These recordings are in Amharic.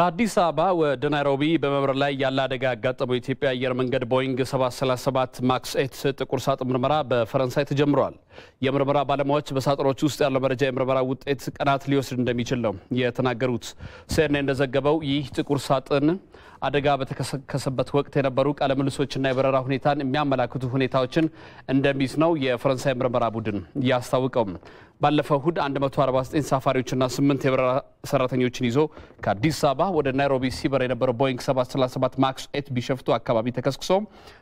በአዲስ አበባ ወደ ናይሮቢ በመብረር ላይ ያለ አደጋ ያጋጠመው የኢትዮጵያ አየር መንገድ ቦይንግ 737 ማክስ ኤት ጥቁር ሳጥን ምርመራ በፈረንሳይ ተጀምሯል። የምርመራ ባለሙያዎች በሳጥኖች ውስጥ ያለው መረጃ የምርመራ ውጤት ቀናት ሊወስድ እንደሚችል ነው የተናገሩት። ሲኤንኤን እንደዘገበው ይህ ጥቁር ሳጥን አደጋ በተከሰከሰበት ወቅት የነበሩ ቃለምልሶችና የበረራ ሁኔታን የሚያመላክቱ ሁኔታዎችን እንደሚይዝ ነው የፈረንሳይ ምርመራ ቡድን እያስታወቀው። ባለፈው እሁድ 149 ሳፋሪዎችና 8 የበረራ ሰራተኞችን ይዞ ከአዲስ አበባ ወደ ናይሮቢ ሲበር የነበረው ቦይንግ 737 ማክስ ኤት ቢሸፍቱ አካባቢ ተከስክሶ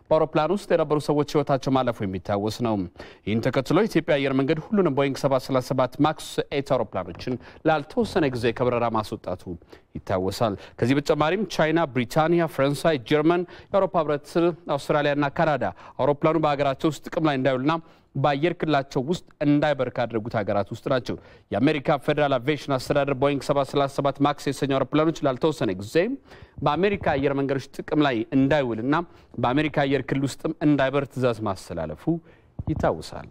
በአውሮፕላን ውስጥ የነበሩ ሰዎች ህይወታቸው ማለፉ የሚታወስ ነው። ይህን ተከትሎ የኢትዮጵያ አየር መንገድ ሁሉንም ቦይንግ 737 ማክስ ኤት አውሮፕላኖችን ላልተወሰነ ጊዜ ከበረራ ማስወጣቱ ይታወሳል። ከዚህ በተጨማሪም ቻይና ብሪ ብሪታንያ፣ ፈረንሳይ፣ ጀርመን፣ የአውሮፓ ህብረት፣ አውስትራሊያና ካናዳ አውሮፕላኑ በሀገራቸው ውስጥ ጥቅም ላይ እንዳይውልና በአየር ክልላቸው ውስጥ እንዳይበር ካደረጉት ሀገራት ውስጥ ናቸው። የአሜሪካ ፌዴራል አቪዬሽን አስተዳደር ቦይንግ 737 ማክስ የተሰኙ አውሮፕላኖች ላልተወሰነ ጊዜ በአሜሪካ አየር መንገዶች ጥቅም ላይ እንዳይውልና በአሜሪካ አየር ክልል ውስጥም እንዳይበር ትእዛዝ ማስተላለፉ ይታወሳል።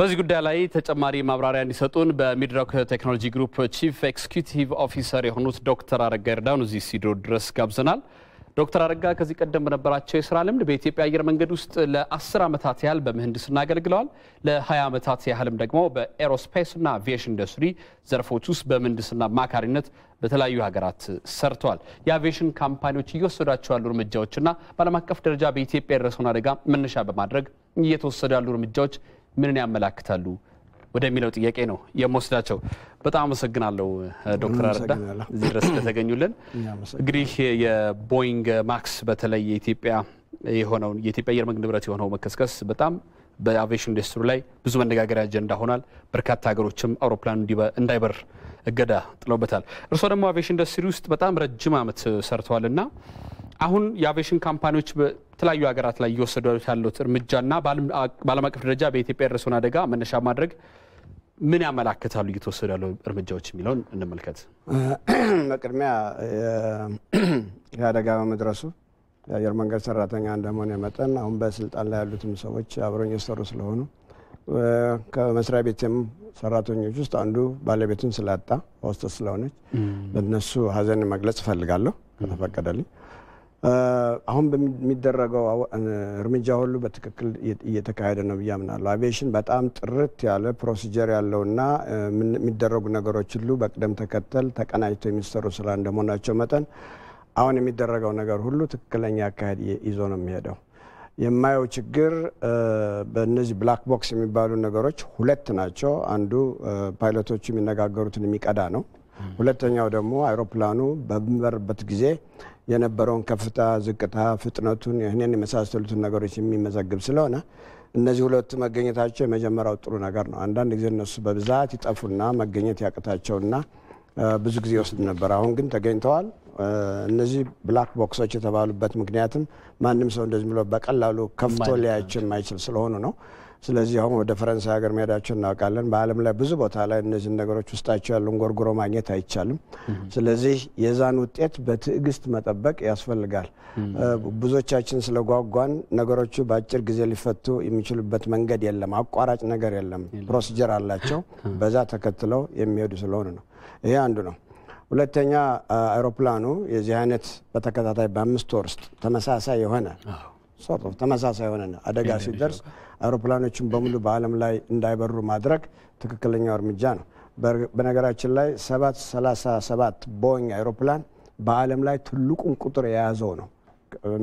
በዚህ ጉዳይ ላይ ተጨማሪ ማብራሪያ እንዲሰጡን በሚድሮክ ቴክኖሎጂ ግሩፕ ቺፍ ኤክስኪዩቲቭ ኦፊሰር የሆኑት ዶክተር አረጋ ይርዳውን እዚህ ስቱዲዮ ድረስ ጋብዘናል። ዶክተር አረጋ ከዚህ ቀደም በነበራቸው የስራ ልምድ በኢትዮጵያ አየር መንገድ ውስጥ ለአስር ዓመታት ያህል በምህንድስና አገልግለዋል። ለ20 ዓመታት ያህልም ደግሞ በኤሮስፔስና አቪዬሽን ኢንዱስትሪ ዘርፎች ውስጥ በምህንድስና አማካሪነት በተለያዩ ሀገራት ሰርተዋል። የአቪዬሽን ካምፓኒዎች እየወሰዷቸው ያሉ እርምጃዎችና በዓለም አቀፍ ደረጃ በኢትዮጵያ የደረሰውን አደጋ መነሻ በማድረግ እየተወሰዱ ያሉ እርምጃዎች ምንን ያመላክታሉ ወደሚለው ጥያቄ ነው የምወስዳቸው። በጣም አመሰግናለሁ ዶክተር አረዳ እዚህ ድረስ ስለተገኙልን። እንግዲህ የቦይንግ ማክስ በተለይ የኢትዮጵያ የሆነውን የኢትዮጵያ አየር መንገድ ንብረት የሆነው መከስከስ በጣም በአቪሽን ኢንዱስትሪ ላይ ብዙ መነጋገሪያ አጀንዳ ሆኗል። በርካታ ሀገሮችም አውሮፕላኑ እንዳይበር እገዳ ጥለውበታል። እርስዎ ደግሞ አቪሽን ኢንዱስትሪ ውስጥ በጣም ረጅም ዓመት ሰርተዋልና አሁን የአቬሽን ካምፓኒዎች የተለያዩ ሀገራት ላይ እየወሰዱ ያሉት እርምጃና በዓለም አቀፍ ደረጃ በኢትዮጵያ የደረሰውን አደጋ መነሻ ማድረግ ምን ያመላክታሉ እየተወሰዱ ያሉ እርምጃዎች የሚለውን እንመልከት። በቅድሚያ የአደጋ በመድረሱ የአየር መንገድ ሰራተኛ እንደመሆን የመጠን አሁን በስልጣን ላይ ያሉትም ሰዎች አብረኝ የሰሩ ስለሆኑ ከመስሪያ ቤትም ሰራተኞች ውስጥ አንዱ ባለቤቱን ስላጣ ሆስተስ ስለሆነች ለነሱ ሀዘን መግለጽ እፈልጋለሁ ከተፈቀደልኝ። አሁን በሚደረገው እርምጃ ሁሉ በትክክል እየተካሄደ ነው ብዬ አምናለሁ። አቪዬሽን በጣም ጥርት ያለ ፕሮሲጀር ያለውና የሚደረጉ ነገሮች ሁሉ በቅደም ተከተል ተቀናጅቶ የሚሰሩ ስራ እንደመሆናቸው መጠን አሁን የሚደረገው ነገር ሁሉ ትክክለኛ አካሄድ ይዞ ነው የሚሄደው። የማየው ችግር በእነዚህ ብላክ ቦክስ የሚባሉ ነገሮች ሁለት ናቸው። አንዱ ፓይለቶቹ የሚነጋገሩትን የሚቀዳ ነው። ሁለተኛው ደግሞ አይሮፕላኑ በሚበርበት ጊዜ የነበረውን ከፍታ፣ ዝቅታ፣ ፍጥነቱን ይህንን የመሳሰሉትን ነገሮች የሚመዘግብ ስለሆነ እነዚህ ሁለቱ መገኘታቸው የመጀመሪያው ጥሩ ነገር ነው። አንዳንድ ጊዜ እነሱ በብዛት ይጠፉና መገኘት ያቅታቸውና ብዙ ጊዜ ይወስድ ነበር። አሁን ግን ተገኝተዋል። እነዚህ ብላክ ቦክሶች የተባሉበት ምክንያትም ማንም ሰው እንደዚህ ብሎ በቀላሉ ከፍቶ ሊያቸው የማይችል ስለሆኑ ነው። ስለዚህ አሁን ወደ ፈረንሳይ ሀገር መሄዳቸው እናውቃለን። በዓለም ላይ ብዙ ቦታ ላይ እነዚህን ነገሮች ውስጣቸው ያሉን ጎርጉሮ ማግኘት አይቻልም። ስለዚህ የዛን ውጤት በትዕግስት መጠበቅ ያስፈልጋል። ብዙዎቻችን ስለጓጓን ነገሮቹ በአጭር ጊዜ ሊፈቱ የሚችሉበት መንገድ የለም፣ አቋራጭ ነገር የለም። ፕሮሲጀር አላቸው። በዛ ተከትለው የሚሄዱ ስለሆኑ ነው። ይሄ አንዱ ነው። ሁለተኛ አውሮፕላኑ የዚህ አይነት በተከታታይ በአምስት ወር ውስጥ ተመሳሳይ የሆነ ሶርት ተመሳሳይ የሆነ አደጋ ሲደርስ አውሮፕላኖችን በሙሉ በዓለም ላይ እንዳይበሩ ማድረግ ትክክለኛው እርምጃ ነው። በነገራችን ላይ 737 ቦይንግ አውሮፕላን በዓለም ላይ ትልቁን ቁጥር የያዘው ነው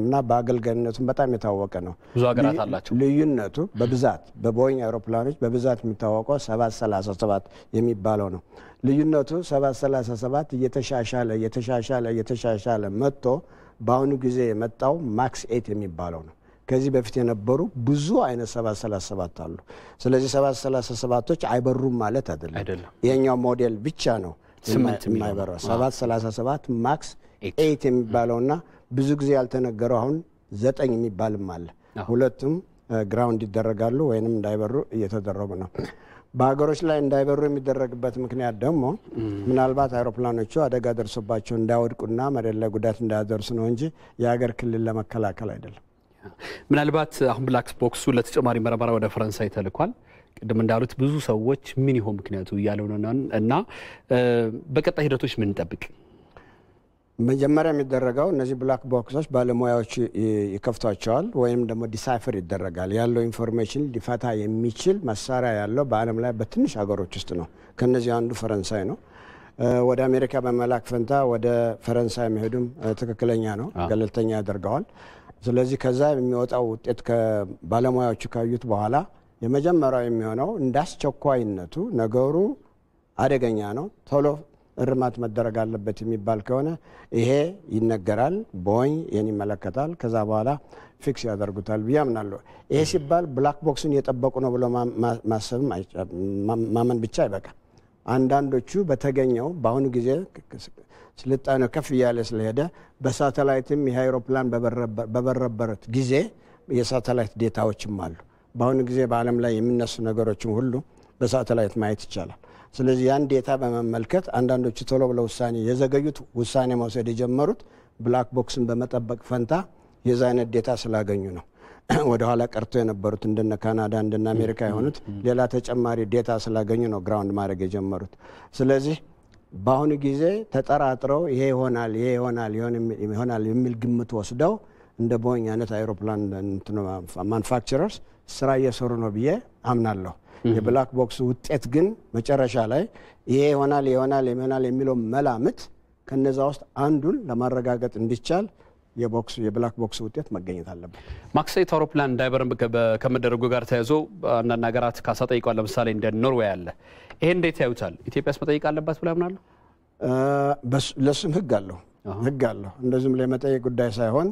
እና በአገልጋይነቱም በጣም የታወቀ ነው። ብዙ ሀገራት አላቸው። ልዩነቱ በብዛት በቦይንግ አውሮፕላኖች በብዛት የሚታወቀው 737 የሚባለው ነው። ልዩነቱ 737 እየተሻሻለ እየተሻሻለ እየተሻሻለ መጥቶ በአሁኑ ጊዜ የመጣው ማክስ ኤት የሚባለው ነው። ከዚህ በፊት የነበሩ ብዙ አይነት 737 አሉ። ስለዚህ 737 ሰባቶች አይበሩም ማለት አይደለም። የኛው ሞዴል ብቻ ነው ሰላሳ ሰባት ማክስ ኤት የሚባለውና ብዙ ጊዜ ያልተነገረው አሁን ዘጠኝ የሚባልም አለ። ሁለቱም ግራውንድ ይደረጋሉ ወይንም እንዳይበሩ እየተደረጉ ነው። በሀገሮች ላይ እንዳይበሩ የሚደረግበት ምክንያት ደግሞ ምናልባት አይሮፕላኖቹ አደጋ ደርሶባቸው እንዳይወድቁና መሬት ላይ ጉዳት እንዳያደርሱ ነው እንጂ የሀገር ክልል ለመከላከል አይደለም። ምናልባት አሁን ብላክ ቦክሱ ለተጨማሪ መረመራ ወደ ፈረንሳይ ተልኳል። ቅድም እንዳሉት ብዙ ሰዎች ምን ይሆን ምክንያቱ እያለው እና በቀጣይ ሂደቶች ምን እንጠብቅ? መጀመሪያ የሚደረገው እነዚህ ብላክ ቦክሶች ባለሙያዎች ይከፍቷቸዋል ወይም ደግሞ ዲሳይፈር ይደረጋል። ያለው ኢንፎርሜሽን ሊፈታ የሚችል መሳሪያ ያለው በዓለም ላይ በትንሽ ሀገሮች ውስጥ ነው። ከነዚህ አንዱ ፈረንሳይ ነው። ወደ አሜሪካ በመላክ ፈንታ ወደ ፈረንሳይ መሄዱም ትክክለኛ ነው፣ ገለልተኛ ያደርገዋል። ስለዚህ ከዛ የሚወጣው ውጤት ባለሙያዎቹ ካዩት በኋላ የመጀመሪያው የሚሆነው እንደ አስቸኳይነቱ ነገሩ አደገኛ ነው ቶሎ እርማት መደረግ አለበት የሚባል ከሆነ ይሄ ይነገራል፣ ቦኝ ይህን ይመለከታል፣ ከዛ በኋላ ፊክስ ያደርጉታል ብዬ አምናለሁ። ይሄ ሲባል ብላክ ቦክስን የጠበቁ ነው ብሎ ማሰብም ማመን ብቻ አይበቃም። አንዳንዶቹ በተገኘው በአሁኑ ጊዜ ስልጣኔ ከፍ እያለ ስለሄደ በሳተላይትም ይህ አውሮፕላን በበረበረት ጊዜ የሳተላይት ዴታዎችም አሉ። በአሁኑ ጊዜ በዓለም ላይ የሚነሱ ነገሮችም ሁሉ በሳተላይት ማየት ይቻላል። ስለዚህ ያን ዴታ በመመልከት አንዳንዶቹ ቶሎ ብለው ውሳኔ የዘገዩት ውሳኔ መውሰድ የጀመሩት ብላክ ቦክስን በመጠበቅ ፈንታ የዛ አይነት ዴታ ስላገኙ ነው። ወደኋላ ቀርቶ የነበሩት እንደነ ካናዳ እንደነ አሜሪካ የሆኑት ሌላ ተጨማሪ ዴታ ስላገኙ ነው ግራውንድ ማድረግ የጀመሩት። ስለዚህ በአሁኑ ጊዜ ተጠራጥረው ይሄ ይሆናል ይሄ ይሆናል ይሆናል የሚል ግምት ወስደው እንደ ቦይንግ አይነት አይሮፕላን ማንፋክቸረርስ ስራ እየሰሩ ነው ብዬ አምናለሁ። የብላክ ቦክስ ውጤት ግን መጨረሻ ላይ ይሄ ይሆናል ይሆናል ይሆናል የሚለው መላምት ከነዛ ውስጥ አንዱን ለማረጋገጥ እንዲቻል የቦክስ የብላክ ቦክስ ውጤት መገኘት አለበት። ማክሰይት አውሮፕላን እንዳይበር ከመደረጉ ጋር ተያይዞ አንዳንድ ሀገራት ካሳ ጠይቋል። ለምሳሌ እንደ ኖርዌይ አለ። ይሄ እንዴት ያዩታል? ኢትዮጵያስ መጠየቅ አለባት ብላ ያምናሉ ለሱም ህግ አለሁ ህግ አለሁ። እንደዚሁም ላይ መጠየቅ ጉዳይ ሳይሆን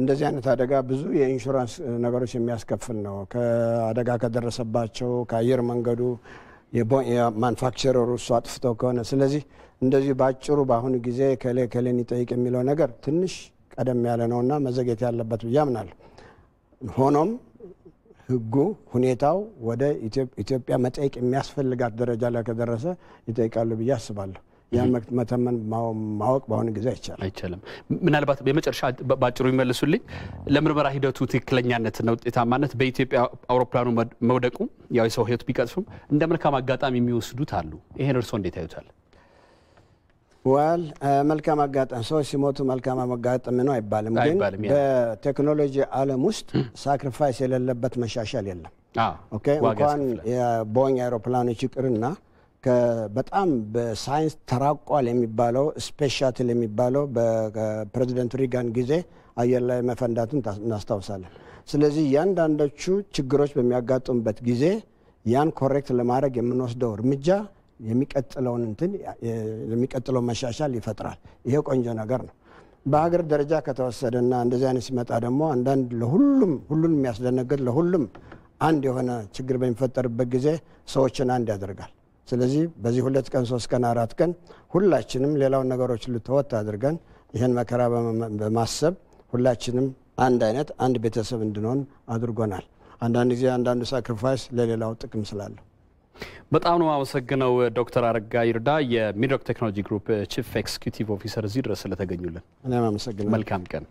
እንደዚህ አይነት አደጋ ብዙ የኢንሹራንስ ነገሮች የሚያስከፍል ነው። ከአደጋ ከደረሰባቸው ከአየር መንገዱ የማንፋክቸረሩ እሱ አጥፍተው ከሆነ ስለዚህ እንደዚህ በአጭሩ በአሁኑ ጊዜ ከሌ ከሌን ይጠይቅ የሚለው ነገር ትንሽ ቀደም ያለ ነውና መዘግየት ያለበት ብዬ አምናለሁ። ሆኖም ህጉ ሁኔታው ወደ ኢትዮጵያ መጠየቅ የሚያስፈልጋት ደረጃ ላይ ከደረሰ ይጠይቃሉ ብዬ አስባለሁ። ያን መተመን ማወቅ በአሁኑ ጊዜ አይቻልም አይቻልም። ምናልባት የመጨረሻ በአጭሩ ይመልሱልኝ። ለምርመራ ሂደቱ ትክክለኛነትና ውጤታማነት በኢትዮጵያ አውሮፕላኑ መውደቁ ያው የሰው ህይወት ቢቀጥፍም እንደ መልካም አጋጣሚ የሚወስዱት አሉ። ይሄን እርስዎ እንዴት ያዩታል? ዋል መልካም አጋጣሚ ሰዎች ሲሞቱ መልካም አጋጣሚ ነው አይባልም። ግን በቴክኖሎጂ ዓለም ውስጥ ሳክሪፋይስ የሌለበት መሻሻል የለም። ኦኬ እንኳን የቦይንግ አውሮፕላኖች ይቅርና በጣም በሳይንስ ተራቋል የሚባለው ስፔስ የሚባለው በፕሬዚደንት ሪጋን ጊዜ አየር ላይ መፈንዳቱን እናስታውሳለን። ስለዚህ እያንዳንዶቹ ችግሮች በሚያጋጥሙበት ጊዜ ያን ኮሬክት ለማድረግ የምንወስደው እርምጃ የሚቀጥለውን እንትን የሚቀጥለው መሻሻል ይፈጥራል። ይሄ ቆንጆ ነገር ነው። በሀገር ደረጃ ከተወሰደና እንደዚህ አይነት ሲመጣ ደግሞ አንዳንድ ለሁሉም ሁሉን የሚያስደነግጥ ለሁሉም አንድ የሆነ ችግር በሚፈጠርበት ጊዜ ሰዎችን አንድ ያደርጋል። ስለዚህ በዚህ ሁለት ቀን ሶስት ቀን አራት ቀን ሁላችንም ሌላውን ነገሮች ልትወት አድርገን ይህን መከራ በማሰብ ሁላችንም አንድ አይነት አንድ ቤተሰብ እንድንሆን አድርጎናል። አንዳንድ ጊዜ አንዳንዱ ሳክሪፋይስ ለሌላው ጥቅም ስላለሁ በጣም ነው አመሰግነው። ዶክተር አረጋ ይርዳ የሚድሮክ ቴክኖሎጂ ግሩፕ ቺፍ ኤክስኪቲቭ ኦፊሰር እዚህ ድረስ ስለተገኙልን እኔም አመሰግናለሁ። መልካም ቀን